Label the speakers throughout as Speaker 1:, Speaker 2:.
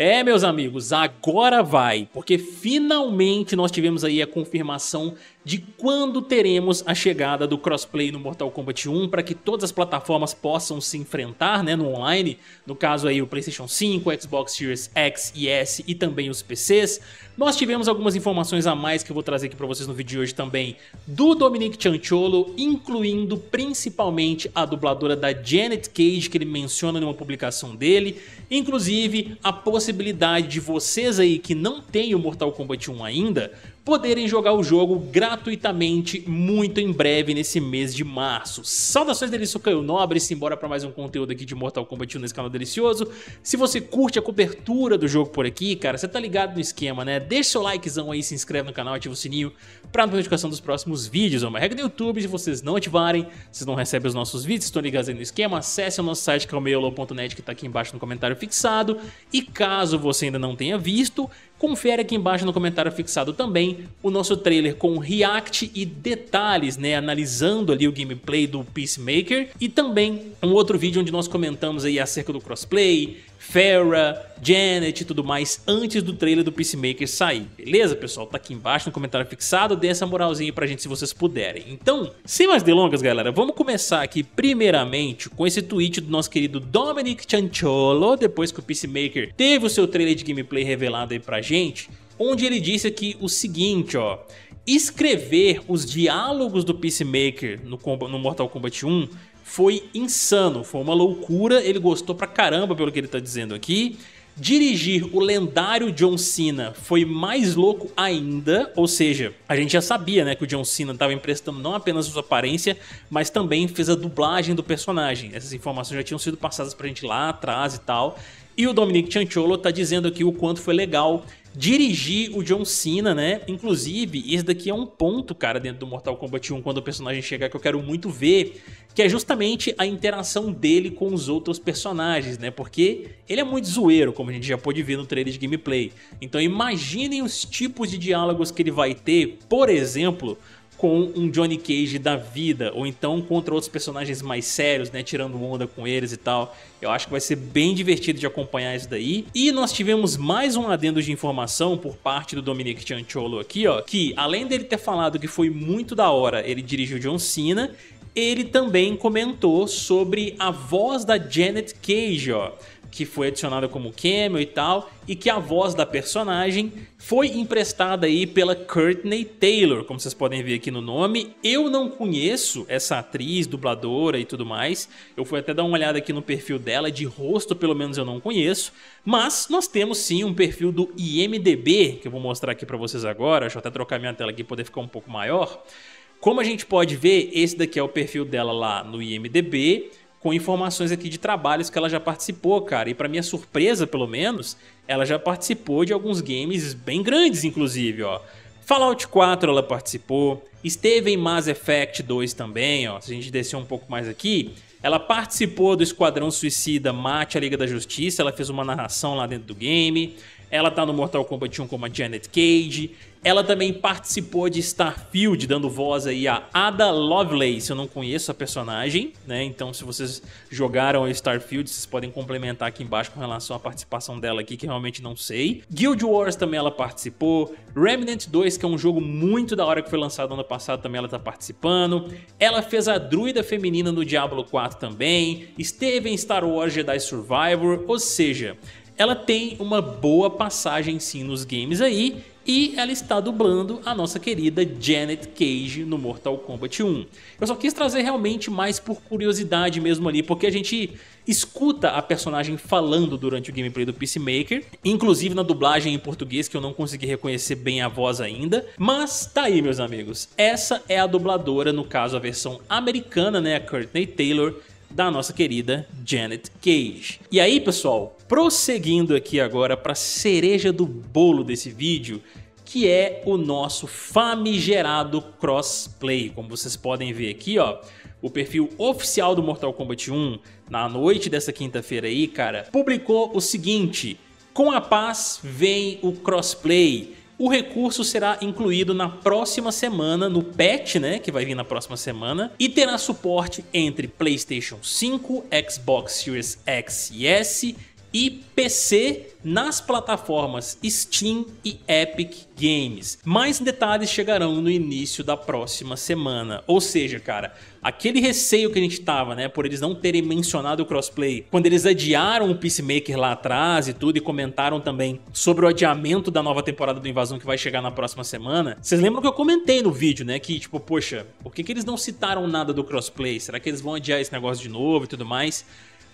Speaker 1: É, meus amigos, agora vai, porque finalmente nós tivemos aí a confirmação de quando teremos a chegada do crossplay no Mortal Kombat 1 para que todas as plataformas possam se enfrentar, né, no online, no caso aí o PlayStation 5, Xbox Series X e S e também os PCs. Nós tivemos algumas informações a mais que eu vou trazer aqui para vocês no vídeo de hoje também do Dominic Chancholo, incluindo principalmente a dubladora da Janet Cage que ele menciona numa publicação dele, inclusive a possibilidade de vocês aí que não têm o Mortal Kombat 1 ainda poderem jogar o jogo gratuitamente muito em breve nesse mês de março. Saudações delício Caio Nobre, simbora para mais um conteúdo aqui de Mortal Kombat 1 nesse canal delicioso. Se você curte a cobertura do jogo por aqui, cara, você tá ligado no esquema, né? Deixa seu likezão aí, se inscreve no canal, ativa o sininho para notificação dos próximos vídeos. É uma regra do YouTube, se vocês não ativarem, vocês não recebem os nossos vídeos, estão ligados aí no esquema, acesse o nosso site que é o meiolo.net que tá aqui embaixo no comentário fixado. E caso você ainda não tenha visto, Confere aqui embaixo no comentário fixado também o nosso trailer com react e detalhes, né, analisando ali o gameplay do Peacemaker e também um outro vídeo onde nós comentamos aí acerca do crossplay, Farah, Janet e tudo mais antes do trailer do Peacemaker sair. Beleza, pessoal? Tá aqui embaixo no comentário fixado, dê essa moralzinha pra gente se vocês puderem. Então, sem mais delongas, galera, vamos começar aqui primeiramente com esse tweet do nosso querido Dominic Chancholo, depois que o Peacemaker teve o seu trailer de gameplay revelado aí pra gente, onde ele disse aqui o seguinte, ó escrever os diálogos do Peacemaker no, no, Mortal Kombat 1 foi insano, foi uma loucura. Ele gostou pra caramba pelo que ele tá dizendo aqui. Dirigir o lendário John Cena foi mais louco ainda, ou seja, a gente já sabia né, que o John Cena estava emprestando não apenas sua aparência, mas também fez a dublagem do personagem. Essas informações já tinham sido passadas pra gente lá atrás e tal. E o Dominic Chancholo tá dizendo aqui o quanto foi legal dirigir o John Cena, né? Inclusive, esse daqui é um ponto, cara, dentro do Mortal Kombat 1, quando o personagem chegar, que eu quero muito ver, que é justamente a interação dele com os outros personagens, né? Porque ele é muito zoeiro, como a gente já pôde ver no trailer de gameplay. Então imaginem os tipos de diálogos que ele vai ter, por exemplo, com um Johnny Cage da vida, ou então contra outros personagens mais sérios, né, tirando onda com eles e tal. Eu acho que vai ser bem divertido de acompanhar isso daí. E nós tivemos mais um adendo de informação por parte do Dominic Chancholo aqui, ó, que além dele ter falado que foi muito da hora, ele dirigiu John Cena, ele também comentou sobre a voz da Janet Cage, ó que foi adicionada como cameo e tal, e que a voz da personagem foi emprestada aí pela Courtney Taylor, como vocês podem ver aqui no nome. Eu não conheço essa atriz, dubladora e tudo mais. Eu fui até dar uma olhada aqui no perfil dela, de rosto pelo menos eu não conheço, mas nós temos sim um perfil do IMDB, que eu vou mostrar aqui para vocês agora, deixa eu até trocar minha tela aqui para poder ficar um pouco maior. Como a gente pode ver, esse daqui é o perfil dela lá no IMDB, com informações aqui de trabalhos que ela já participou, cara. E para minha surpresa, pelo menos, ela já participou de alguns games bem grandes, inclusive, ó. Fallout 4 ela participou, esteve em Mass Effect 2 também, ó. Se a gente descer um pouco mais aqui, ela participou do Esquadrão Suicida Mate a Liga da Justiça, ela fez uma narração lá dentro do game. Ela tá no Mortal Kombat 1 como a Janet Cage. Ela também participou de Starfield, dando voz aí a Ada Lovelace. Eu não conheço a personagem, né? Então, se vocês jogaram Starfield, vocês podem complementar aqui embaixo com relação à participação dela aqui, que realmente não sei. Guild Wars também ela participou. Remnant 2, que é um jogo muito da hora que foi lançado ano passado, também ela tá participando. Ela fez a druida feminina no Diablo 4 também. Esteve em Star Wars Jedi Survivor, ou seja, ela tem uma boa passagem sim nos games aí e ela está dublando a nossa querida Janet Cage no Mortal Kombat 1. Eu só quis trazer realmente mais por curiosidade mesmo ali, porque a gente escuta a personagem falando durante o gameplay do Peacemaker, inclusive na dublagem em português que eu não consegui reconhecer bem a voz ainda, mas tá aí meus amigos. Essa é a dubladora, no caso a versão americana, né, a Courtney Taylor, da nossa querida Janet Cage. E aí, pessoal, prosseguindo aqui agora para a cereja do bolo desse vídeo, que é o nosso famigerado crossplay. Como vocês podem ver aqui, ó, o perfil oficial do Mortal Kombat 1, na noite dessa quinta-feira aí, cara, publicou o seguinte: com a paz vem o crossplay. O recurso será incluído na próxima semana no patch, né, que vai vir na próxima semana, e terá suporte entre PlayStation 5, Xbox Series X e S, e PC nas plataformas Steam e Epic Games. Mais detalhes chegarão no início da próxima semana. Ou seja, cara, aquele receio que a gente tava, né, por eles não terem mencionado o crossplay, quando eles adiaram o Peacemaker lá atrás e tudo e comentaram também sobre o adiamento da nova temporada do Invasão que vai chegar na próxima semana. Vocês lembram que eu comentei no vídeo, né, que tipo, poxa, por que que eles não citaram nada do crossplay? Será que eles vão adiar esse negócio de novo e tudo mais?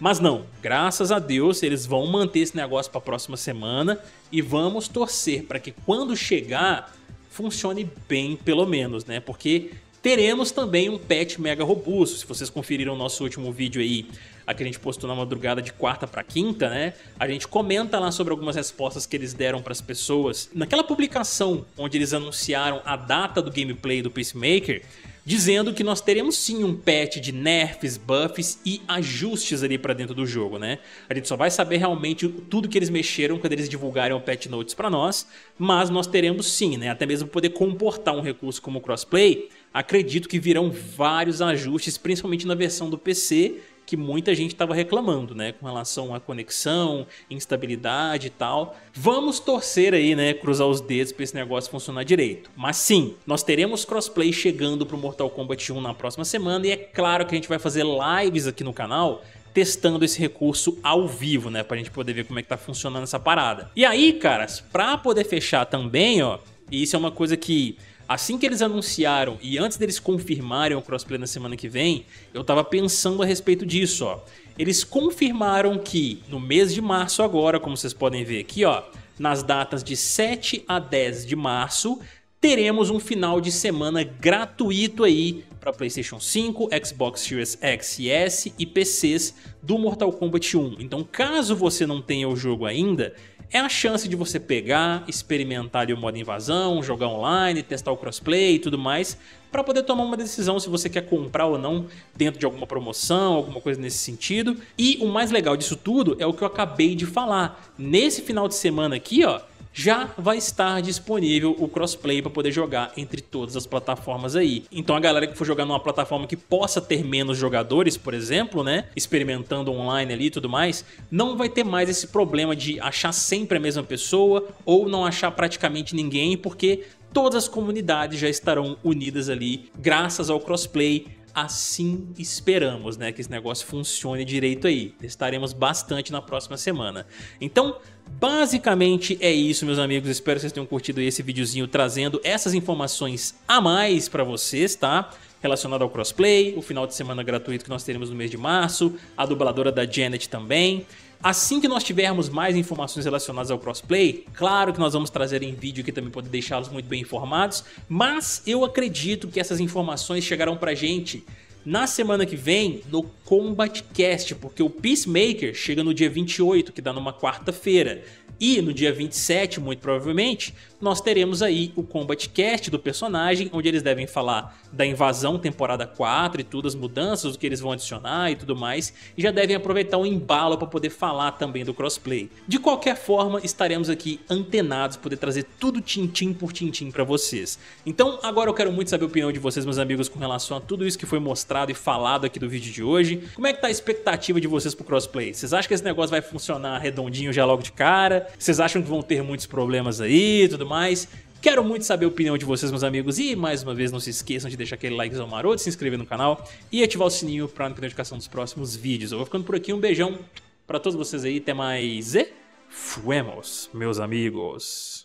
Speaker 1: Mas não, graças a Deus eles vão manter esse negócio para a próxima semana e vamos torcer para que quando chegar funcione bem, pelo menos, né? Porque teremos também um patch mega robusto. Se vocês conferiram o nosso último vídeo aí, a que a gente postou na madrugada de quarta para quinta, né? A gente comenta lá sobre algumas respostas que eles deram para as pessoas. Naquela publicação onde eles anunciaram a data do gameplay do Peacemaker, dizendo que nós teremos sim um patch de nerfs, buffs e ajustes ali para dentro do jogo, né? A gente só vai saber realmente tudo que eles mexeram quando eles divulgarem o patch notes para nós, mas nós teremos sim, né? Até mesmo poder comportar um recurso como o crossplay, acredito que virão vários ajustes, principalmente na versão do PC que muita gente estava reclamando, né, com relação à conexão, instabilidade e tal. Vamos torcer aí, né, cruzar os dedos para esse negócio funcionar direito. Mas sim, nós teremos crossplay chegando pro Mortal Kombat 1 na próxima semana e é claro que a gente vai fazer lives aqui no canal testando esse recurso ao vivo, né, pra gente poder ver como é que tá funcionando essa parada. E aí, caras, pra poder fechar também, ó, e isso é uma coisa que assim que eles anunciaram e antes deles confirmarem o crossplay na semana que vem, eu tava pensando a respeito disso, ó. Eles confirmaram que no mês de março agora, como vocês podem ver aqui, ó, nas datas de 7 a 10 de março, teremos um final de semana gratuito aí para PlayStation 5, Xbox Series X e S e PCs do Mortal Kombat 1. Então, caso você não tenha o jogo ainda, é a chance de você pegar, experimentar o modo invasão, jogar online, testar o crossplay e tudo mais, para poder tomar uma decisão se você quer comprar ou não dentro de alguma promoção, alguma coisa nesse sentido. E o mais legal disso tudo é o que eu acabei de falar. Nesse final de semana aqui, ó, já vai estar disponível o crossplay para poder jogar entre todas as plataformas aí. Então a galera que for jogar numa plataforma que possa ter menos jogadores, por exemplo, né, experimentando online ali e tudo mais, não vai ter mais esse problema de achar sempre a mesma pessoa ou não achar praticamente ninguém, porque todas as comunidades já estarão unidas ali graças ao crossplay assim esperamos, né, que esse negócio funcione direito aí. Testaremos bastante na próxima semana. Então, Basicamente é isso, meus amigos. Espero que vocês tenham curtido esse videozinho trazendo essas informações a mais para vocês, tá? Relacionado ao crossplay, o final de semana gratuito que nós teremos no mês de março, a dubladora da Janet também. Assim que nós tivermos mais informações relacionadas ao crossplay, claro que nós vamos trazer em vídeo que também pode deixá-los muito bem informados, mas eu acredito que essas informações chegarão pra gente na semana que vem no Combatcast, porque o Peacemaker chega no dia 28, que dá numa quarta-feira. E no dia 27, muito provavelmente, nós teremos aí o Combat Cast do personagem, onde eles devem falar da invasão temporada 4 e tudo, as mudanças, o que eles vão adicionar e tudo mais, e já devem aproveitar o embalo para poder falar também do crossplay. De qualquer forma, estaremos aqui antenados, poder trazer tudo tintim por tintim para vocês. Então, agora eu quero muito saber a opinião de vocês, meus amigos, com relação a tudo isso que foi mostrado e falado aqui do vídeo de hoje. Como é que tá a expectativa de vocês pro crossplay? Vocês acham que esse negócio vai funcionar redondinho já logo de cara? vocês acham que vão ter muitos problemas aí e tudo mais. Quero muito saber a opinião de vocês, meus amigos. E mais uma vez, não se esqueçam de deixar aquele likezão maroto, se inscrever no canal e ativar o sininho para não perder notificação dos próximos vídeos. Eu vou ficando por aqui. Um beijão para todos vocês aí. Até mais. E fuemos, meus amigos.